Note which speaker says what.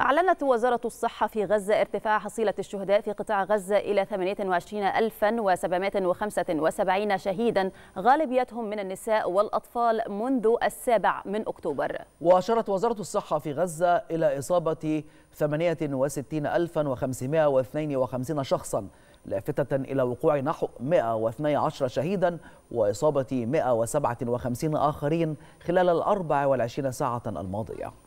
Speaker 1: أعلنت وزارة الصحة في غزة ارتفاع حصيلة الشهداء في قطاع غزة إلى 28775 شهيدا غالبيتهم من النساء والأطفال منذ السابع من أكتوبر
Speaker 2: وأشارت وزارة الصحة في غزة إلى إصابة 68552 شخصا لافتة إلى وقوع نحو 112 شهيدا وإصابة 157 آخرين خلال ال 24 ساعة الماضية